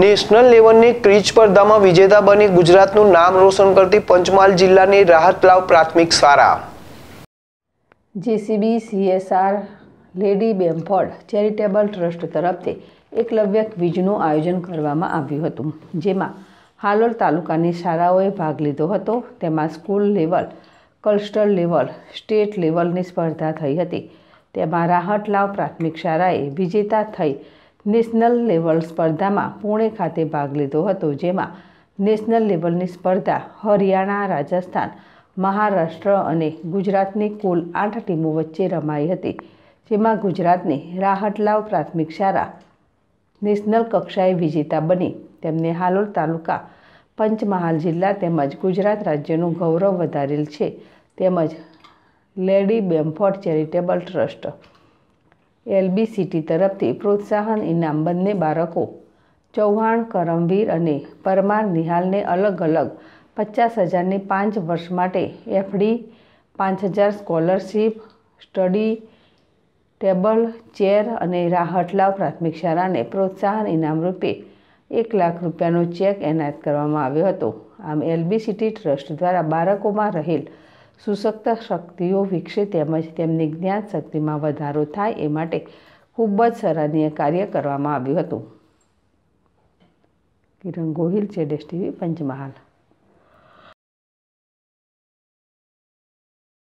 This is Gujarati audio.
નેશનલ લેવલની ક્રિજ સ્પર્ધામાં વિજેતા બની ગુજરાતનું નામ રોશન કરતી પંચમહાલ જિલ્લાની રાહતલાવ પ્રાથમિક શાળા JCB CSR lady Bamford charitable trust તરફથી એકલવ્ય વીજનું આયોજન કરવામાં આવ્યું હતું જેમાં હાલોલ તાલુકાની શાળાઓએ ભાગ લીધો હતો તેમાં school level cluster level state લેવલની સ્પર્ધા થઈ હતી તેમાં રાહતલાવ પ્રાથમિક શાળાએ વિજેતા થઈ નેશનલ લેવલ સ્પર્ધામાં પુણે ખાતે ભાગ લીધો હતો જેમાં નેશનલ લેવલની સ્પર્ધા હરિયાણા રાજસ્થાન મહારાષ્ટ્ર અને ગુજરાતની કુલ આઠ ટીમો વચ્ચે રમાઈ હતી જેમાં ગુજરાતની રાહટલાવ પ્રાથમિક શાળા નેશનલ કક્ષાએ વિજેતા બની તેમને હાલોલ તાલુકા પંચમહાલ જિલ્લા તેમજ ગુજરાત રાજ્યનું ગૌરવ વધારેલ છે તેમજ lady Bamford charitable trust LBCT તરફથી પ્રોત્સાહન ઇનામ બંને બાળકો ચૌહાણ કરમવીર અને પરમાર નિહાલને અલગ અલગ પચાસ હજારની પાંચ વર્ષ માટે એફડી પાંચ હજાર સ્કોલરશીપ સ્ટડી ટેબલ ચેર અને રાહટલાવ પ્રાથમિક શાળાને પ્રોત્સાહન ઇનામ રૂપે એક લાખ રૂપિયાનો ચેક એનાયત કરવામાં આવ્યો હતો આમ એલબીસીટી ટ્રસ્ટ દ્વારા બાળકોમાં રહેલ સુસક્ત શક્તિઓ વિકસે તેમજ તેમની જ્ઞાન શક્તિમાં વધારો થાય એ માટે ખૂબ જ સરાહનીય કાર્ય કરવામાં આવ્યું હતું કિરણ ગોહિલ છે ડેસ પંચમહાલ